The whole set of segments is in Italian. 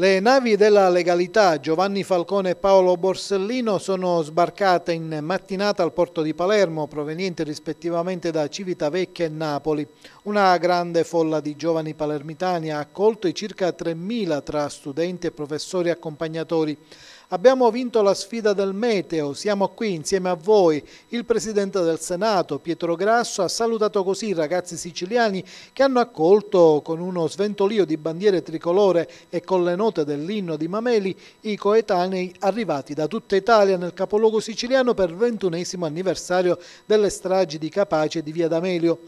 Le navi della legalità Giovanni Falcone e Paolo Borsellino sono sbarcate in mattinata al porto di Palermo, provenienti rispettivamente da Civitavecchia e Napoli. Una grande folla di giovani palermitani ha accolto i circa 3.000 tra studenti e professori accompagnatori. Abbiamo vinto la sfida del meteo, siamo qui insieme a voi. Il Presidente del Senato, Pietro Grasso, ha salutato così i ragazzi siciliani che hanno accolto con uno sventolio di bandiere tricolore e con le note dell'inno di Mameli i coetanei arrivati da tutta Italia nel capoluogo siciliano per il ventunesimo anniversario delle stragi di Capace e di Via D'Amelio.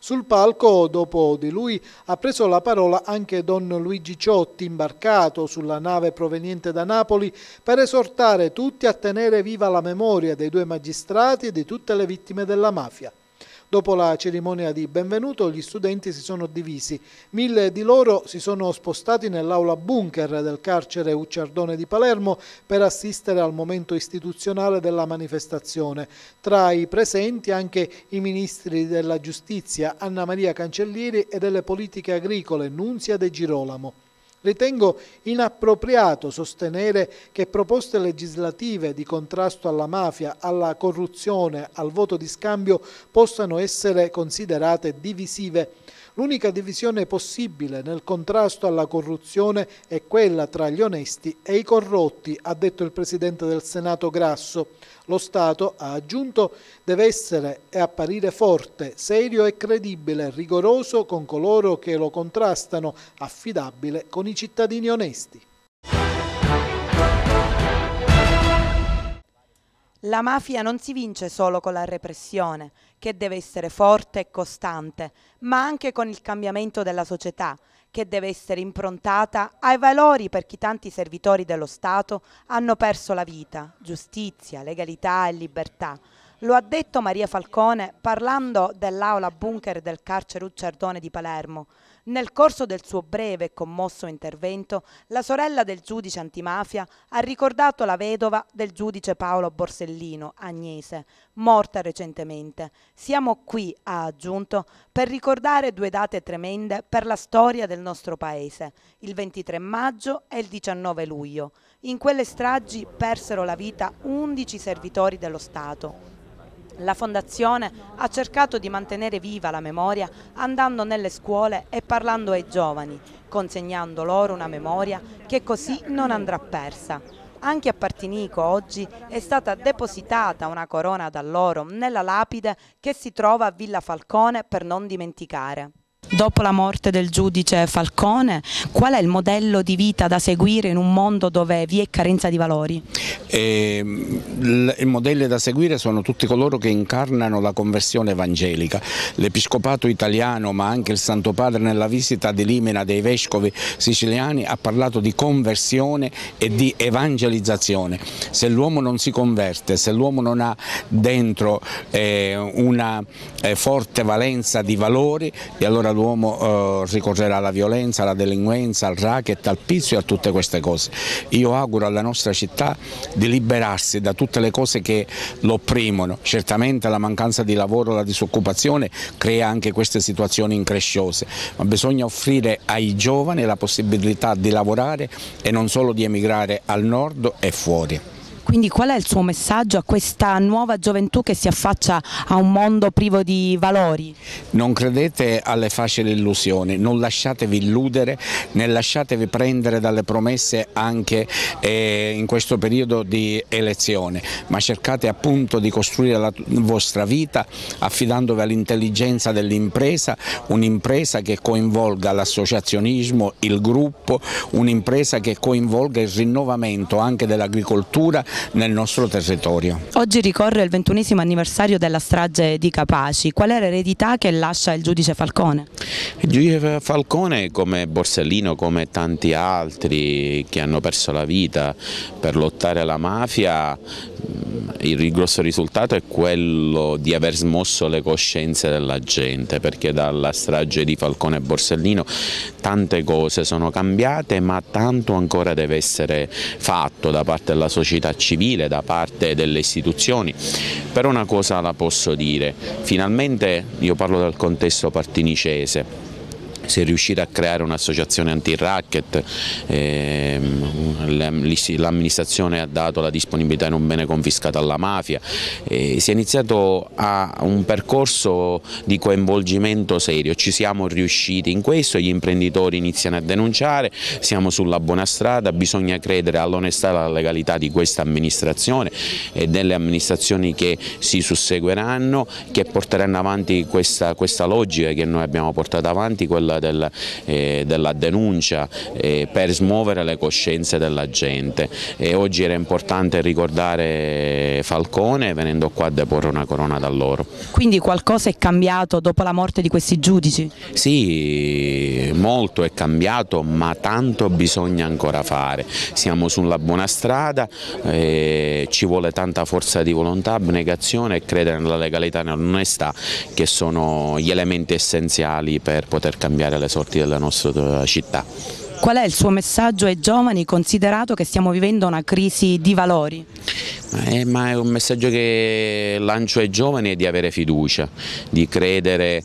Sul palco, dopo di lui, ha preso la parola anche don Luigi Ciotti, imbarcato sulla nave proveniente da Napoli, per esortare tutti a tenere viva la memoria dei due magistrati e di tutte le vittime della mafia. Dopo la cerimonia di benvenuto gli studenti si sono divisi. Mille di loro si sono spostati nell'aula bunker del carcere Ucciardone di Palermo per assistere al momento istituzionale della manifestazione. Tra i presenti anche i ministri della giustizia Anna Maria Cancellieri e delle politiche agricole Nunzia De Girolamo. Ritengo inappropriato sostenere che proposte legislative di contrasto alla mafia, alla corruzione, al voto di scambio possano essere considerate divisive L'unica divisione possibile nel contrasto alla corruzione è quella tra gli onesti e i corrotti, ha detto il Presidente del Senato Grasso. Lo Stato, ha aggiunto, deve essere e apparire forte, serio e credibile, rigoroso con coloro che lo contrastano, affidabile con i cittadini onesti. La mafia non si vince solo con la repressione, che deve essere forte e costante, ma anche con il cambiamento della società, che deve essere improntata ai valori per chi tanti servitori dello Stato hanno perso la vita, giustizia, legalità e libertà. Lo ha detto Maria Falcone parlando dell'aula bunker del carcere Ucciardone di Palermo, nel corso del suo breve e commosso intervento, la sorella del giudice antimafia ha ricordato la vedova del giudice Paolo Borsellino, Agnese, morta recentemente. Siamo qui, ha aggiunto, per ricordare due date tremende per la storia del nostro paese, il 23 maggio e il 19 luglio. In quelle stragi persero la vita 11 servitori dello Stato, la Fondazione ha cercato di mantenere viva la memoria andando nelle scuole e parlando ai giovani, consegnando loro una memoria che così non andrà persa. Anche a Partinico oggi è stata depositata una corona d'alloro nella lapide che si trova a Villa Falcone per non dimenticare. Dopo la morte del giudice Falcone, qual è il modello di vita da seguire in un mondo dove vi è carenza di valori? E, ehm, I modelli da seguire sono tutti coloro che incarnano la conversione evangelica. L'Episcopato italiano, ma anche il Santo Padre nella visita di Limena dei Vescovi siciliani, ha parlato di conversione e di evangelizzazione. Se l'uomo non si converte, se l'uomo non ha dentro eh, una eh, forte valenza di valori, e allora ancora l'uomo eh, ricorrerà alla violenza, alla delinquenza, al racket, al pizzo e a tutte queste cose. Io auguro alla nostra città di liberarsi da tutte le cose che lo opprimono. Certamente la mancanza di lavoro, la disoccupazione crea anche queste situazioni incresciose, ma bisogna offrire ai giovani la possibilità di lavorare e non solo di emigrare al nord e fuori. Quindi qual è il suo messaggio a questa nuova gioventù che si affaccia a un mondo privo di valori? Non credete alle facili illusioni, non lasciatevi illudere, né lasciatevi prendere dalle promesse anche eh, in questo periodo di elezione, ma cercate appunto di costruire la vostra vita affidandovi all'intelligenza dell'impresa, un'impresa che coinvolga l'associazionismo, il gruppo, un'impresa che coinvolga il rinnovamento anche dell'agricoltura nel nostro territorio. Oggi ricorre il ventunesimo anniversario della strage di Capaci, qual è l'eredità che lascia il giudice Falcone? Il giudice Falcone come Borsellino, come tanti altri che hanno perso la vita per lottare alla mafia, mm, il grosso risultato è quello di aver smosso le coscienze della gente perché dalla strage di Falcone e Borsellino tante cose sono cambiate ma tanto ancora deve essere fatto da parte della società civile civile, da parte delle istituzioni, però una cosa la posso dire, finalmente io parlo dal contesto partinicese, si è riusciti a creare un'associazione anti-racket, ehm, l'amministrazione ha dato la disponibilità in un bene confiscato alla mafia, si è iniziato a un percorso di coinvolgimento serio, ci siamo riusciti in questo, gli imprenditori iniziano a denunciare, siamo sulla buona strada, bisogna credere all'onestà e alla legalità di questa amministrazione e delle amministrazioni che si susseguiranno, che porteranno avanti questa, questa logica che noi abbiamo portato avanti, quella della, eh, della denuncia eh, per smuovere le coscienze della gente e oggi era importante ricordare Falcone venendo qua a deporre una corona da loro. Quindi qualcosa è cambiato dopo la morte di questi giudici? Sì, molto è cambiato ma tanto bisogna ancora fare, siamo sulla buona strada, eh, ci vuole tanta forza di volontà, abnegazione e credere nella legalità e nell'onestà che sono gli elementi essenziali per poter cambiare cambiare le sorti della nostra città. Qual è il suo messaggio ai giovani considerato che stiamo vivendo una crisi di valori? Eh, ma è un messaggio che lancio ai giovani è di avere fiducia, di credere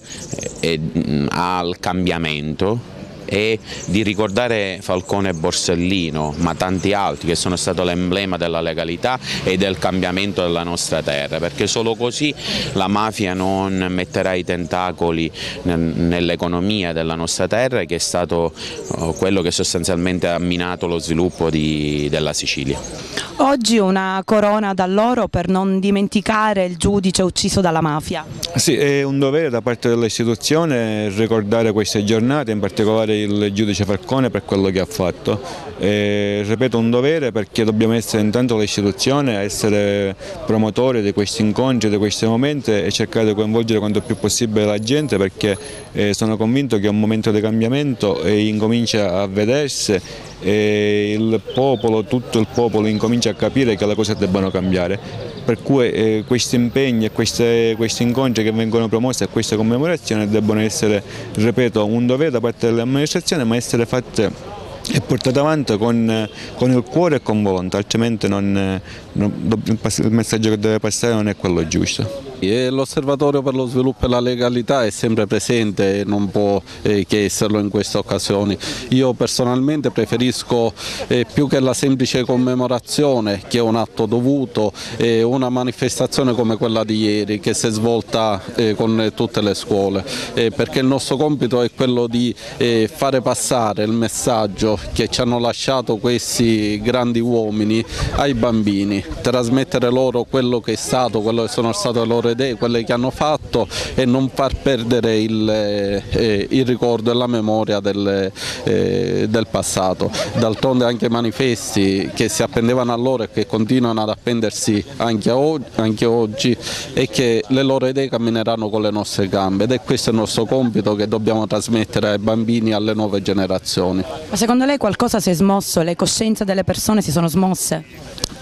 eh, mm, al cambiamento e di ricordare Falcone e Borsellino, ma tanti altri che sono stato l'emblema della legalità e del cambiamento della nostra terra, perché solo così la mafia non metterà i tentacoli nell'economia della nostra terra che è stato oh, quello che sostanzialmente ha minato lo sviluppo di, della Sicilia. Oggi una corona dall'oro per non dimenticare il giudice ucciso dalla mafia. Sì, è un dovere da parte dell'istituzione ricordare queste giornate, in particolare il giudice Falcone per quello che ha fatto. E, ripeto, un dovere perché dobbiamo essere intanto l'istituzione, essere promotori di questi incontri, di questi momenti e cercare di coinvolgere quanto più possibile la gente perché eh, sono convinto che è un momento di cambiamento e incomincia a vedersi e il popolo, tutto il popolo incomincia a capire che le cose debbano cambiare. Per cui eh, questi impegni e questi incontri che vengono promossi a questa commemorazione debbono essere, ripeto, un dovere da parte dell'amministrazione ma essere fatte e portate avanti con, con, il cuore e con volontà, altrimenti non, non, il messaggio che deve passare non è quello giusto. L'osservatorio per lo sviluppo e la legalità è sempre presente e non può eh, che esserlo in queste occasioni. Io personalmente preferisco eh, più che la semplice commemorazione che è un atto dovuto una manifestazione come quella di ieri che si è svolta eh, con tutte le scuole perché il nostro compito è quello di fare passare il messaggio che ci hanno lasciato questi grandi uomini ai bambini, trasmettere loro quello che è stato, quello che sono state le loro idee, quelle che hanno fatto e non far perdere il, eh, eh, il ricordo e la memoria del, eh, del passato. D'altronde anche i manifesti che si appendevano allora e che continuano ad appendersi anche, anche oggi e che le loro idee cammineranno con le nostre gambe ed è questo il nostro compito che dobbiamo trasmettere ai bambini e alle nuove generazioni. Ma secondo lei qualcosa si è smosso? Le coscienze delle persone si sono smosse?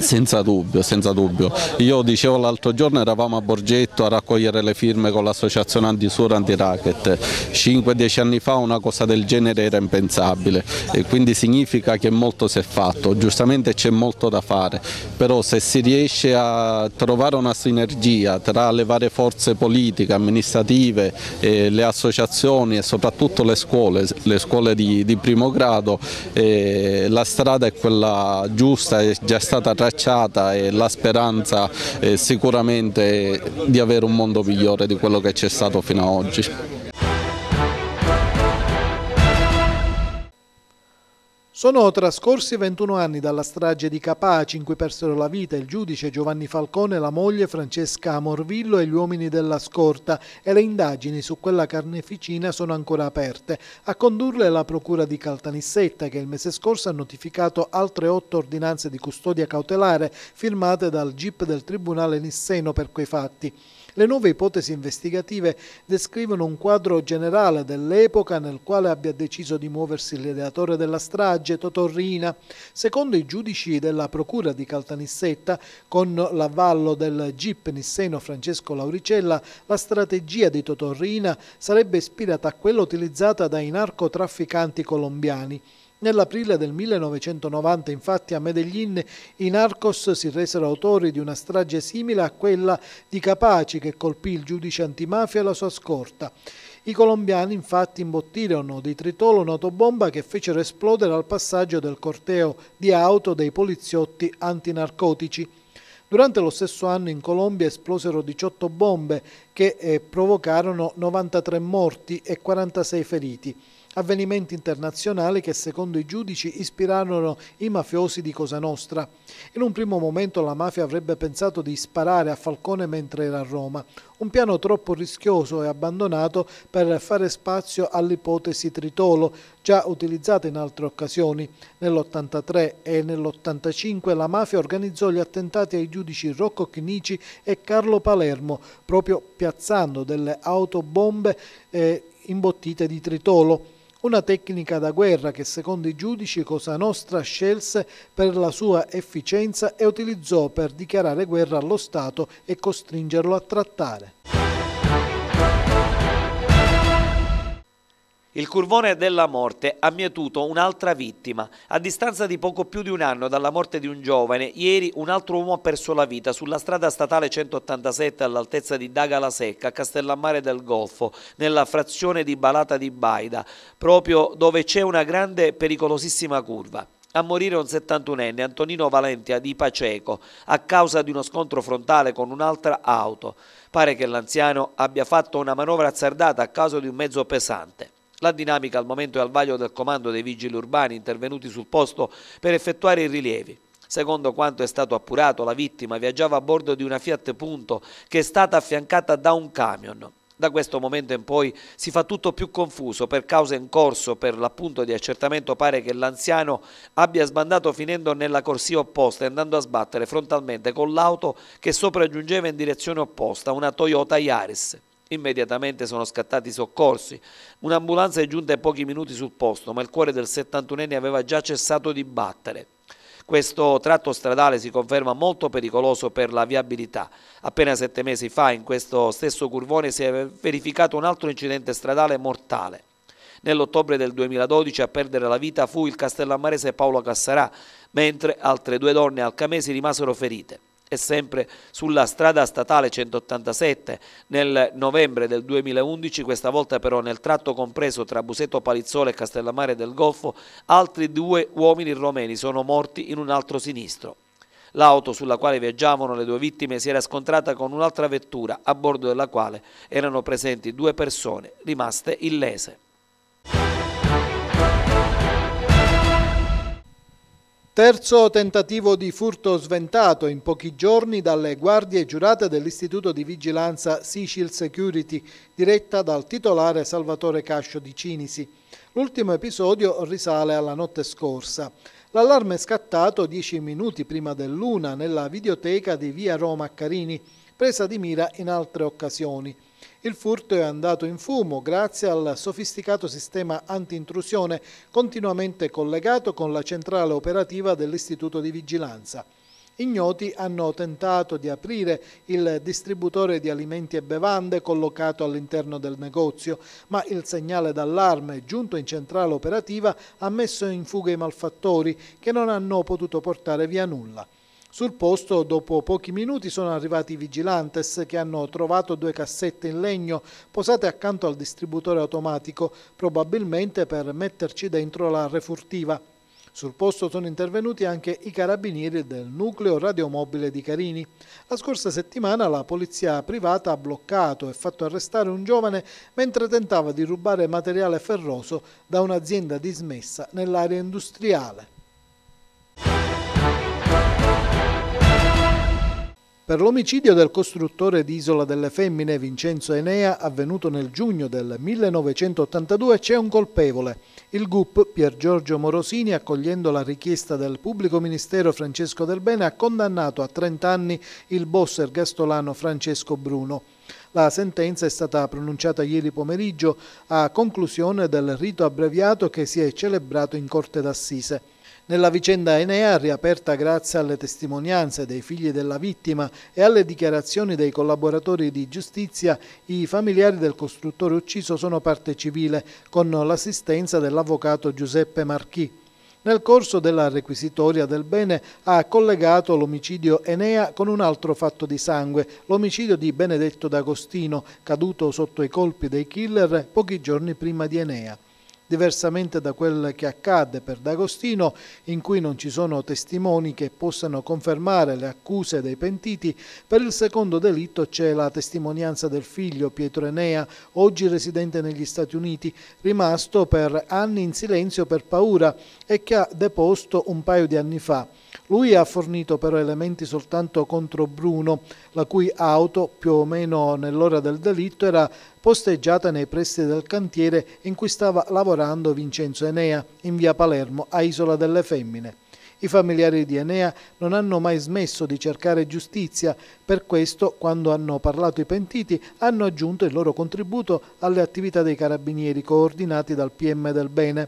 Senza dubbio, senza dubbio. Io dicevo l'altro giorno eravamo a Borgetto a raccogliere le firme con l'associazione Antisura Antiracket. 5-10 anni fa una cosa del genere era impensabile e quindi significa che molto si è fatto. Giustamente c'è molto da fare, però se si riesce a trovare una sinergia tra le varie forze politiche, amministrative, le associazioni e soprattutto le scuole, le scuole di, di primo grado, eh, la strada è quella giusta, è già stata tracciata abbracciata e la speranza eh, sicuramente di avere un mondo migliore di quello che c'è stato fino ad oggi. Sono trascorsi 21 anni dalla strage di Capaci in cui persero la vita il giudice Giovanni Falcone, la moglie Francesca Morvillo e gli uomini della scorta e le indagini su quella carneficina sono ancora aperte. A condurle la procura di Caltanissetta che il mese scorso ha notificato altre otto ordinanze di custodia cautelare firmate dal GIP del Tribunale Nisseno per quei fatti. Le nuove ipotesi investigative descrivono un quadro generale dell'epoca nel quale abbia deciso di muoversi il relatore della strage, Totorrina. Secondo i giudici della Procura di Caltanissetta, con l'avallo del GIP nisseno Francesco Lauricella, la strategia di Totorrina sarebbe ispirata a quella utilizzata dai narcotrafficanti colombiani. Nell'aprile del 1990 infatti a Medellin i narcos si resero autori di una strage simile a quella di Capaci che colpì il giudice antimafia e la sua scorta. I colombiani infatti imbottirono di tritolo un'autobomba che fecero esplodere al passaggio del corteo di auto dei poliziotti antinarcotici. Durante lo stesso anno in Colombia esplosero 18 bombe che eh, provocarono 93 morti e 46 feriti avvenimenti internazionali che secondo i giudici ispirarono i mafiosi di Cosa Nostra. In un primo momento la mafia avrebbe pensato di sparare a Falcone mentre era a Roma, un piano troppo rischioso e abbandonato per fare spazio all'ipotesi Tritolo, già utilizzata in altre occasioni. Nell'83 e nell'85 la mafia organizzò gli attentati ai giudici Rocco Chinici e Carlo Palermo, proprio piazzando delle autobombe eh, imbottite di tritolo. Una tecnica da guerra che secondo i giudici Cosa Nostra scelse per la sua efficienza e utilizzò per dichiarare guerra allo Stato e costringerlo a trattare. Il curvone della morte ha mietuto un'altra vittima. A distanza di poco più di un anno dalla morte di un giovane, ieri un altro uomo ha perso la vita sulla strada statale 187 all'altezza di Daga la Secca, a Castellammare del Golfo, nella frazione di Balata di Baida, proprio dove c'è una grande pericolosissima curva. A morire un 71enne, Antonino Valentia di Paceco, a causa di uno scontro frontale con un'altra auto. Pare che l'anziano abbia fatto una manovra azzardata a causa di un mezzo pesante. La dinamica al momento è al vaglio del comando dei vigili urbani intervenuti sul posto per effettuare i rilievi. Secondo quanto è stato appurato, la vittima viaggiava a bordo di una Fiat Punto che è stata affiancata da un camion. Da questo momento in poi si fa tutto più confuso per causa in corso, per l'appunto di accertamento pare che l'anziano abbia sbandato finendo nella corsia opposta e andando a sbattere frontalmente con l'auto che sopraggiungeva in direzione opposta, una Toyota Yaris. Immediatamente sono scattati i soccorsi. Un'ambulanza è giunta pochi minuti sul posto, ma il cuore del 71enne aveva già cessato di battere. Questo tratto stradale si conferma molto pericoloso per la viabilità. Appena sette mesi fa in questo stesso curvone si è verificato un altro incidente stradale mortale. Nell'ottobre del 2012 a perdere la vita fu il castellammarese Paolo Cassarà, mentre altre due donne alcamesi rimasero ferite e sempre sulla strada statale 187 nel novembre del 2011, questa volta però nel tratto compreso tra Buseto Palizzola e Castellammare del Golfo, altri due uomini romeni sono morti in un altro sinistro. L'auto sulla quale viaggiavano le due vittime si era scontrata con un'altra vettura a bordo della quale erano presenti due persone rimaste illese. Terzo tentativo di furto sventato in pochi giorni dalle guardie giurate dell'Istituto di Vigilanza Sicil Security, diretta dal titolare Salvatore Cascio di Cinisi. L'ultimo episodio risale alla notte scorsa. L'allarme è scattato dieci minuti prima dell'una nella videoteca di via Roma a Carini, presa di mira in altre occasioni. Il furto è andato in fumo grazie al sofisticato sistema antintrusione continuamente collegato con la centrale operativa dell'Istituto di Vigilanza. Ignoti hanno tentato di aprire il distributore di alimenti e bevande collocato all'interno del negozio, ma il segnale d'allarme giunto in centrale operativa ha messo in fuga i malfattori che non hanno potuto portare via nulla. Sul posto, dopo pochi minuti, sono arrivati i vigilantes che hanno trovato due cassette in legno posate accanto al distributore automatico, probabilmente per metterci dentro la refurtiva. Sul posto sono intervenuti anche i carabinieri del nucleo radiomobile di Carini. La scorsa settimana la polizia privata ha bloccato e fatto arrestare un giovane mentre tentava di rubare materiale ferroso da un'azienda dismessa nell'area industriale. per l'omicidio del costruttore di Isola delle Femmine Vincenzo Enea avvenuto nel giugno del 1982 c'è un colpevole. Il GUP Pier Giorgio Morosini, accogliendo la richiesta del pubblico ministero Francesco Del Bene, ha condannato a 30 anni il boss ergastolano Francesco Bruno. La sentenza è stata pronunciata ieri pomeriggio a conclusione del rito abbreviato che si è celebrato in Corte d'Assise. Nella vicenda Enea, riaperta grazie alle testimonianze dei figli della vittima e alle dichiarazioni dei collaboratori di giustizia, i familiari del costruttore ucciso sono parte civile, con l'assistenza dell'avvocato Giuseppe Marchi. Nel corso della requisitoria del bene ha collegato l'omicidio Enea con un altro fatto di sangue, l'omicidio di Benedetto D'Agostino, caduto sotto i colpi dei killer pochi giorni prima di Enea diversamente da quel che accadde per D'Agostino, in cui non ci sono testimoni che possano confermare le accuse dei pentiti, per il secondo delitto c'è la testimonianza del figlio Pietro Enea, oggi residente negli Stati Uniti, rimasto per anni in silenzio per paura e che ha deposto un paio di anni fa. Lui ha fornito però elementi soltanto contro Bruno, la cui auto, più o meno nell'ora del delitto, era posteggiata nei pressi del cantiere in cui stava lavorando Vincenzo Enea in via Palermo a Isola delle Femmine. I familiari di Enea non hanno mai smesso di cercare giustizia, per questo quando hanno parlato i pentiti hanno aggiunto il loro contributo alle attività dei carabinieri coordinati dal PM del bene,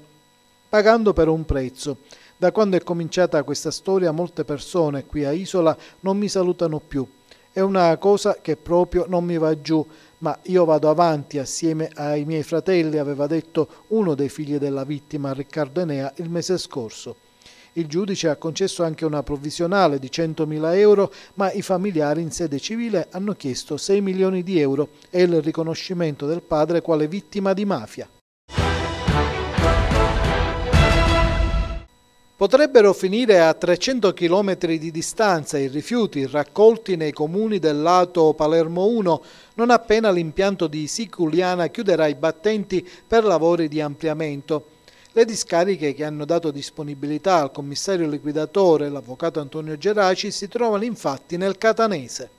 pagando per un prezzo. Da quando è cominciata questa storia molte persone qui a Isola non mi salutano più. È una cosa che proprio non mi va giù, ma io vado avanti assieme ai miei fratelli, aveva detto uno dei figli della vittima, Riccardo Enea, il mese scorso. Il giudice ha concesso anche una provvisionale di 100.000 euro, ma i familiari in sede civile hanno chiesto 6 milioni di euro e il riconoscimento del padre quale vittima di mafia. potrebbero finire a 300 km di distanza i rifiuti raccolti nei comuni del lato Palermo 1 non appena l'impianto di Siculiana chiuderà i battenti per lavori di ampliamento. Le discariche che hanno dato disponibilità al commissario liquidatore, l'avvocato Antonio Geraci, si trovano infatti nel Catanese.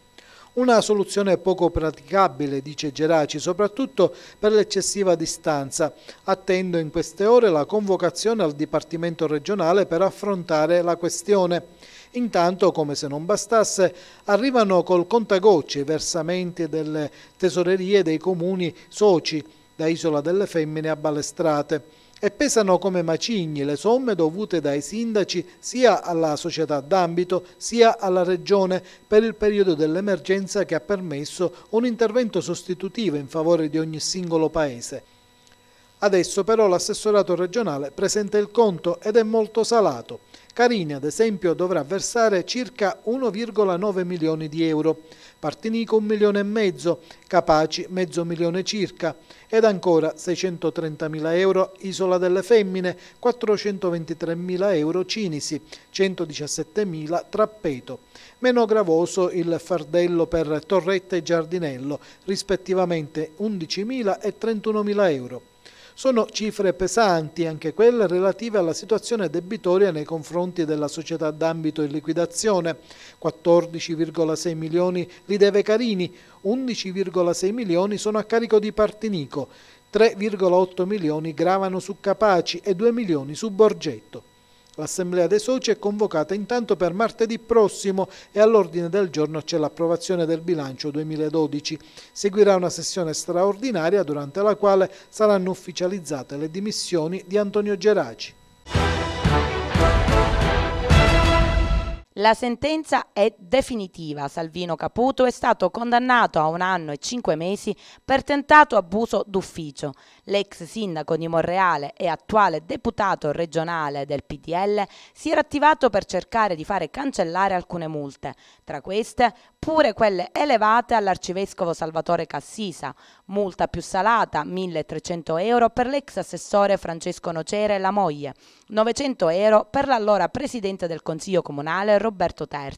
Una soluzione poco praticabile, dice Geraci, soprattutto per l'eccessiva distanza. Attendo in queste ore la convocazione al Dipartimento regionale per affrontare la questione. Intanto, come se non bastasse, arrivano col contagocce i versamenti delle tesorerie dei comuni soci, da Isola delle Femmine a Balestrate e pesano come macigni le somme dovute dai sindaci sia alla società d'ambito sia alla regione per il periodo dell'emergenza che ha permesso un intervento sostitutivo in favore di ogni singolo paese. Adesso però l'assessorato regionale presenta il conto ed è molto salato. Carini, ad esempio, dovrà versare circa 1,9 milioni di euro, Partinico un milione e mezzo, Capaci mezzo milione circa ed ancora 630 mila euro Isola delle Femmine, 423 mila euro Cinisi, 117 mila Trappeto. Meno gravoso il fardello per Torretta e Giardinello, rispettivamente 11 mila e 31 mila euro. Sono cifre pesanti, anche quelle relative alla situazione debitoria nei confronti della società d'ambito in liquidazione. 14,6 milioni li deve Carini, 11,6 milioni sono a carico di Partinico, 3,8 milioni gravano su Capaci e 2 milioni su Borgetto. L'assemblea dei soci è convocata intanto per martedì prossimo e all'ordine del giorno c'è l'approvazione del bilancio 2012. Seguirà una sessione straordinaria durante la quale saranno ufficializzate le dimissioni di Antonio Geraci. La sentenza è definitiva. Salvino Caputo è stato condannato a un anno e cinque mesi per tentato abuso d'ufficio l'ex sindaco di Monreale e attuale deputato regionale del PDL, si era attivato per cercare di fare cancellare alcune multe, tra queste pure quelle elevate all'arcivescovo Salvatore Cassisa, multa più salata 1.300 euro per l'ex assessore Francesco Nocere e la moglie, 900 euro per l'allora presidente del Consiglio Comunale Roberto III.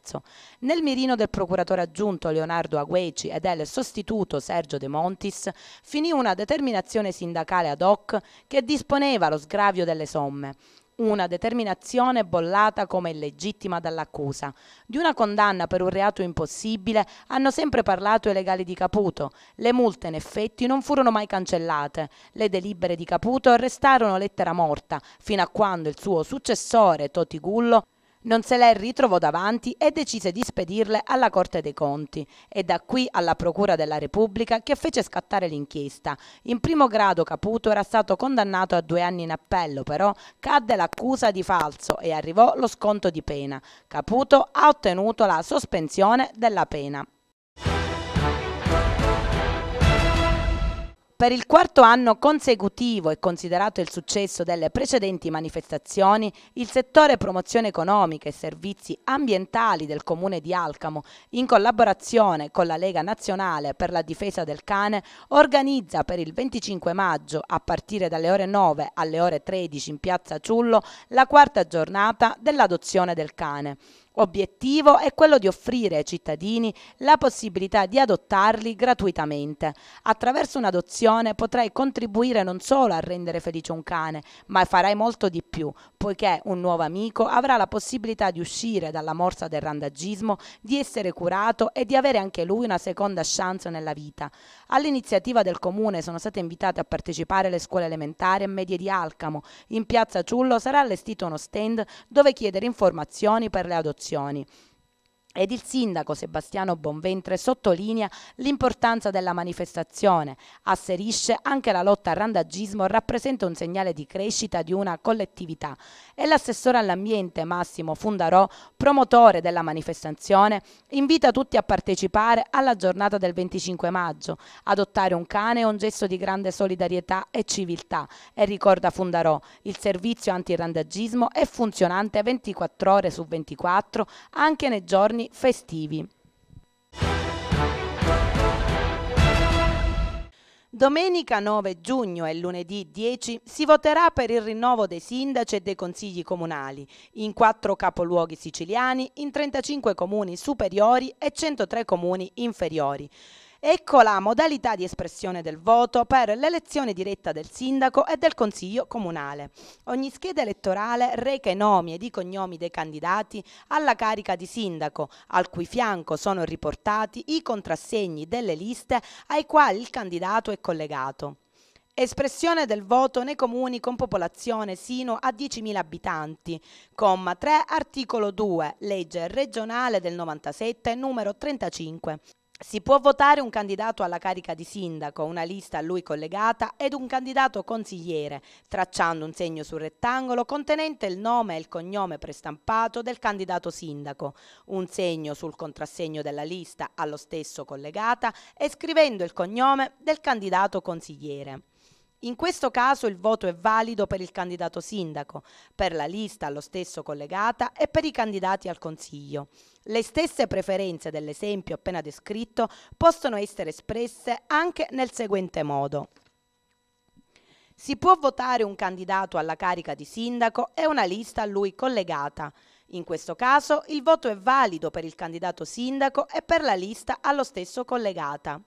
Nel mirino del procuratore aggiunto Leonardo Agueci e del sostituto Sergio De Montis finì una determinazione sindacale sindacale ad hoc che disponeva lo sgravio delle somme, una determinazione bollata come illegittima dall'accusa. Di una condanna per un reato impossibile hanno sempre parlato i legali di Caputo. Le multe in effetti non furono mai cancellate. Le delibere di Caputo restarono lettera morta, fino a quando il suo successore Toti Gullo non se le ritrovò davanti e decise di spedirle alla Corte dei Conti e da qui alla Procura della Repubblica che fece scattare l'inchiesta. In primo grado Caputo era stato condannato a due anni in appello, però cadde l'accusa di falso e arrivò lo sconto di pena. Caputo ha ottenuto la sospensione della pena. Per il quarto anno consecutivo e considerato il successo delle precedenti manifestazioni, il settore promozione economica e servizi ambientali del comune di Alcamo, in collaborazione con la Lega Nazionale per la difesa del cane, organizza per il 25 maggio, a partire dalle ore 9 alle ore 13 in piazza Ciullo, la quarta giornata dell'adozione del cane. Obiettivo è quello di offrire ai cittadini la possibilità di adottarli gratuitamente. Attraverso un'adozione potrai contribuire non solo a rendere felice un cane, ma farai molto di più, poiché un nuovo amico avrà la possibilità di uscire dalla morsa del randagismo, di essere curato e di avere anche lui una seconda chance nella vita. All'iniziativa del comune sono state invitate a partecipare le scuole elementari e medie di Alcamo. In piazza Ciullo sarà allestito uno stand dove chiedere informazioni per le adozioni istituzioni. Ed il sindaco Sebastiano Bonventre sottolinea l'importanza della manifestazione, asserisce anche la lotta al randagismo rappresenta un segnale di crescita di una collettività e l'assessore all'ambiente Massimo Fundarò, promotore della manifestazione, invita tutti a partecipare alla giornata del 25 maggio, adottare un cane è un gesto di grande solidarietà e civiltà e ricorda Fundarò, il servizio antirandagismo è funzionante 24 ore su 24 anche nei giorni festivi. Domenica 9 giugno e lunedì 10 si voterà per il rinnovo dei sindaci e dei consigli comunali in quattro capoluoghi siciliani, in 35 comuni superiori e 103 comuni inferiori. Ecco la modalità di espressione del voto per l'elezione diretta del sindaco e del consiglio comunale. Ogni scheda elettorale reca i nomi ed i cognomi dei candidati alla carica di sindaco, al cui fianco sono riportati i contrassegni delle liste ai quali il candidato è collegato. Espressione del voto nei comuni con popolazione sino a 10.000 abitanti. Comma 3, articolo 2, legge regionale del 97, numero 35. Si può votare un candidato alla carica di sindaco, una lista a lui collegata ed un candidato consigliere, tracciando un segno sul rettangolo contenente il nome e il cognome prestampato del candidato sindaco, un segno sul contrassegno della lista allo stesso collegata e scrivendo il cognome del candidato consigliere. In questo caso il voto è valido per il candidato sindaco, per la lista allo stesso collegata e per i candidati al Consiglio. Le stesse preferenze dell'esempio appena descritto possono essere espresse anche nel seguente modo. Si può votare un candidato alla carica di sindaco e una lista a lui collegata. In questo caso il voto è valido per il candidato sindaco e per la lista allo stesso collegata.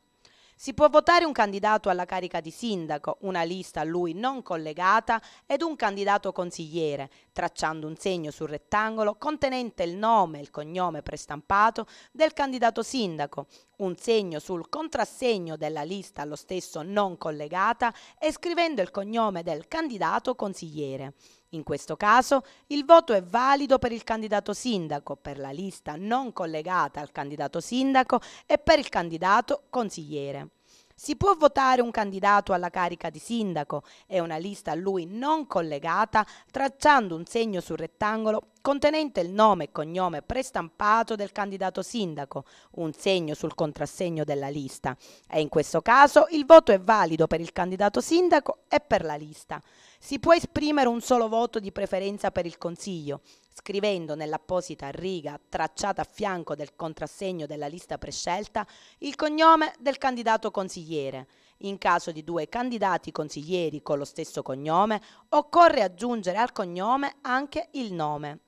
Si può votare un candidato alla carica di sindaco, una lista a lui non collegata ed un candidato consigliere, tracciando un segno sul rettangolo contenente il nome e il cognome prestampato del candidato sindaco, un segno sul contrassegno della lista allo stesso non collegata e scrivendo il cognome del candidato consigliere. In questo caso il voto è valido per il candidato sindaco, per la lista non collegata al candidato sindaco e per il candidato consigliere. Si può votare un candidato alla carica di sindaco e una lista a lui non collegata tracciando un segno sul rettangolo contenente il nome e cognome prestampato del candidato sindaco, un segno sul contrassegno della lista. E in questo caso il voto è valido per il candidato sindaco e per la lista. Si può esprimere un solo voto di preferenza per il Consiglio, scrivendo nell'apposita riga tracciata a fianco del contrassegno della lista prescelta il cognome del candidato consigliere. In caso di due candidati consiglieri con lo stesso cognome, occorre aggiungere al cognome anche il nome.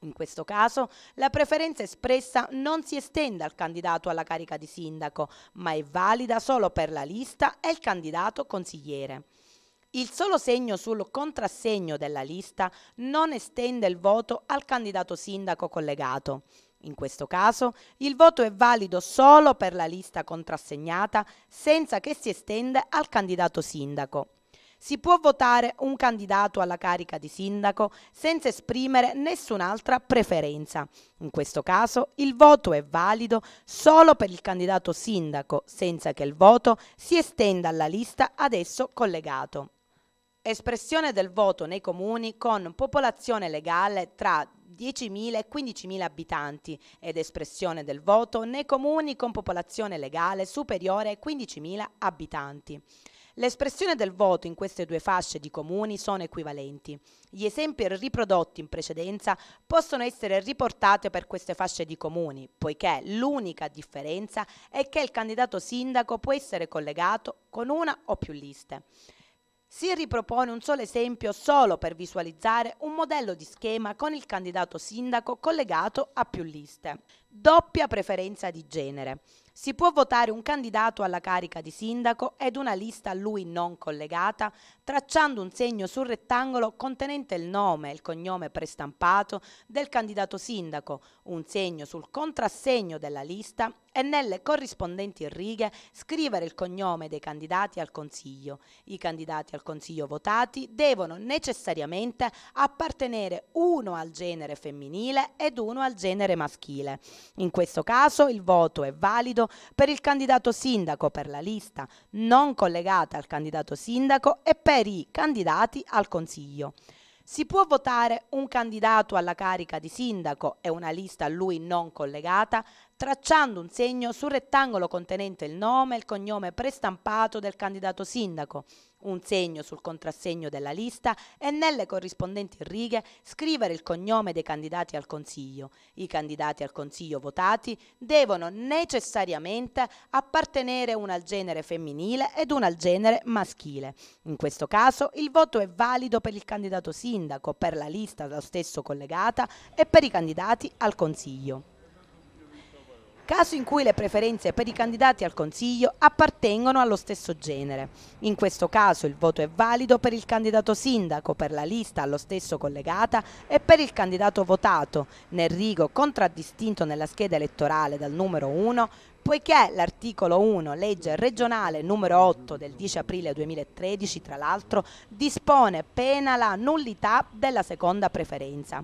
In questo caso la preferenza espressa non si estende al candidato alla carica di sindaco, ma è valida solo per la lista e il candidato consigliere. Il solo segno sul contrassegno della lista non estende il voto al candidato sindaco collegato. In questo caso il voto è valido solo per la lista contrassegnata senza che si estenda al candidato sindaco. Si può votare un candidato alla carica di sindaco senza esprimere nessun'altra preferenza. In questo caso il voto è valido solo per il candidato sindaco, senza che il voto si estenda alla lista ad esso collegato espressione del voto nei comuni con popolazione legale tra 10.000 e 15.000 abitanti ed espressione del voto nei comuni con popolazione legale superiore ai 15.000 abitanti. L'espressione del voto in queste due fasce di comuni sono equivalenti. Gli esempi riprodotti in precedenza possono essere riportati per queste fasce di comuni, poiché l'unica differenza è che il candidato sindaco può essere collegato con una o più liste. Si ripropone un solo esempio solo per visualizzare un modello di schema con il candidato sindaco collegato a più liste. Doppia preferenza di genere. Si può votare un candidato alla carica di sindaco ed una lista a lui non collegata, tracciando un segno sul rettangolo contenente il nome e il cognome prestampato del candidato sindaco, un segno sul contrassegno della lista e nelle corrispondenti righe scrivere il cognome dei candidati al Consiglio. I candidati al Consiglio votati devono necessariamente appartenere uno al genere femminile ed uno al genere maschile. In questo caso il voto è valido per il candidato sindaco per la lista non collegata al candidato sindaco e per i candidati al Consiglio. Si può votare un candidato alla carica di sindaco e una lista a lui non collegata tracciando un segno sul rettangolo contenente il nome e il cognome prestampato del candidato sindaco, un segno sul contrassegno della lista e nelle corrispondenti righe scrivere il cognome dei candidati al Consiglio. I candidati al Consiglio votati devono necessariamente appartenere una al genere femminile ed una al genere maschile. In questo caso il voto è valido per il candidato sindaco, per la lista da stesso collegata e per i candidati al Consiglio caso in cui le preferenze per i candidati al Consiglio appartengono allo stesso genere. In questo caso il voto è valido per il candidato sindaco, per la lista allo stesso collegata e per il candidato votato, nel rigo contraddistinto nella scheda elettorale dal numero 1, poiché l'articolo 1, legge regionale numero 8 del 10 aprile 2013, tra l'altro, dispone pena la nullità della seconda preferenza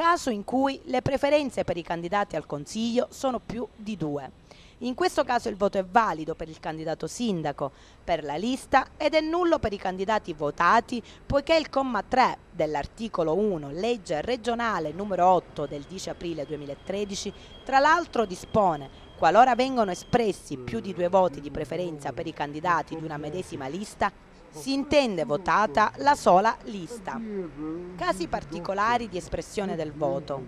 caso in cui le preferenze per i candidati al Consiglio sono più di due. In questo caso il voto è valido per il candidato sindaco, per la lista ed è nullo per i candidati votati poiché il comma 3 dell'articolo 1 legge regionale numero 8 del 10 aprile 2013 tra l'altro dispone qualora vengono espressi più di due voti di preferenza per i candidati di una medesima lista si intende votata la sola lista. Casi particolari di espressione del voto.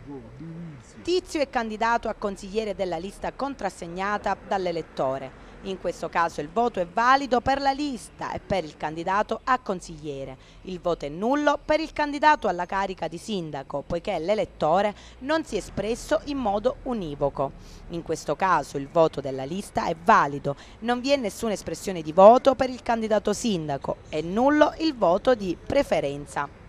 Tizio è candidato a consigliere della lista contrassegnata dall'elettore in questo caso il voto è valido per la lista e per il candidato a consigliere. Il voto è nullo per il candidato alla carica di sindaco, poiché l'elettore non si è espresso in modo univoco. In questo caso il voto della lista è valido, non vi è nessuna espressione di voto per il candidato sindaco, è nullo il voto di preferenza.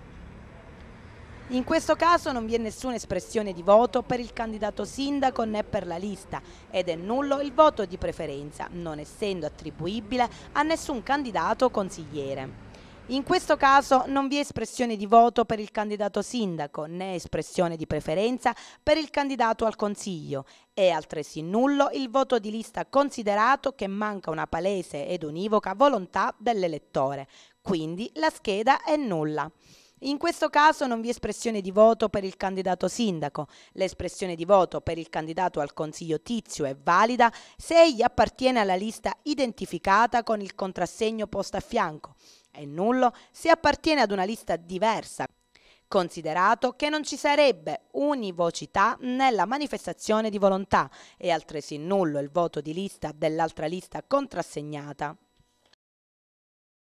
In questo caso non vi è nessuna espressione di voto per il candidato sindaco né per la lista ed è nullo il voto di preferenza, non essendo attribuibile a nessun candidato o consigliere. In questo caso non vi è espressione di voto per il candidato sindaco né espressione di preferenza per il candidato al Consiglio. È altresì nullo il voto di lista considerato che manca una palese ed univoca volontà dell'elettore. Quindi la scheda è nulla. In questo caso non vi è espressione di voto per il candidato sindaco. L'espressione di voto per il candidato al Consiglio Tizio è valida se egli appartiene alla lista identificata con il contrassegno posto a fianco. È nullo se appartiene ad una lista diversa, considerato che non ci sarebbe univocità nella manifestazione di volontà e altresì nullo il voto di lista dell'altra lista contrassegnata.